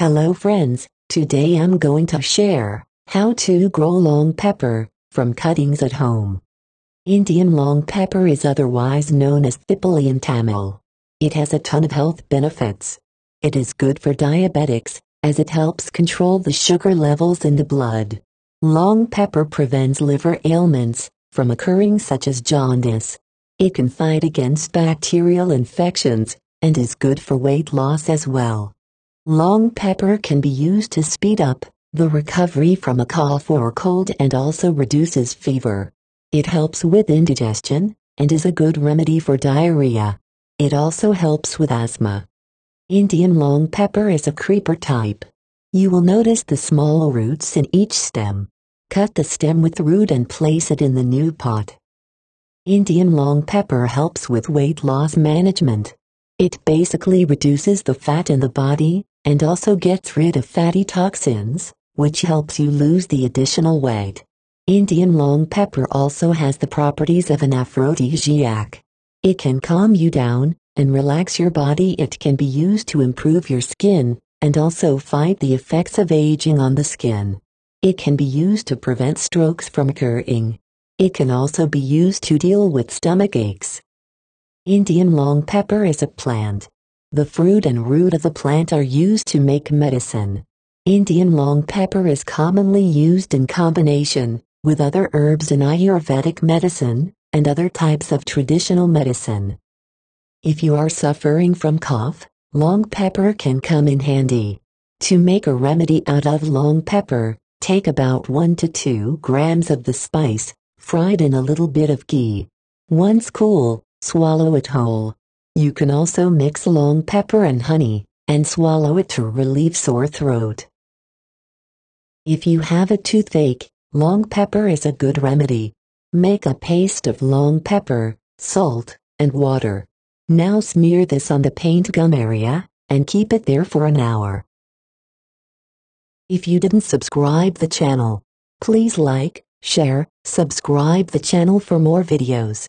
Hello friends, today I'm going to share how to grow long pepper from cuttings at home. Indian long pepper is otherwise known as thipali in Tamil. It has a ton of health benefits. It is good for diabetics, as it helps control the sugar levels in the blood. Long pepper prevents liver ailments from occurring such as jaundice. It can fight against bacterial infections and is good for weight loss as well. Long pepper can be used to speed up the recovery from a cough or cold and also reduces fever. It helps with indigestion and is a good remedy for diarrhea. It also helps with asthma. Indian long pepper is a creeper type. You will notice the small roots in each stem. Cut the stem with the root and place it in the new pot. Indian long pepper helps with weight loss management. It basically reduces the fat in the body and also gets rid of fatty toxins, which helps you lose the additional weight. Indian long pepper also has the properties of an aphrodisiac. It can calm you down and relax your body. It can be used to improve your skin and also fight the effects of aging on the skin. It can be used to prevent strokes from occurring. It can also be used to deal with stomach aches. Indian long pepper is a plant the fruit and root of the plant are used to make medicine. Indian long pepper is commonly used in combination with other herbs in Ayurvedic medicine and other types of traditional medicine. If you are suffering from cough, long pepper can come in handy. To make a remedy out of long pepper, take about 1 to 2 grams of the spice, fried in a little bit of ghee. Once cool, swallow it whole. You can also mix long pepper and honey, and swallow it to relieve sore throat. If you have a toothache, long pepper is a good remedy. Make a paste of long pepper, salt, and water. Now smear this on the paint gum area, and keep it there for an hour. If you didn't subscribe the channel, please like, share, subscribe the channel for more videos.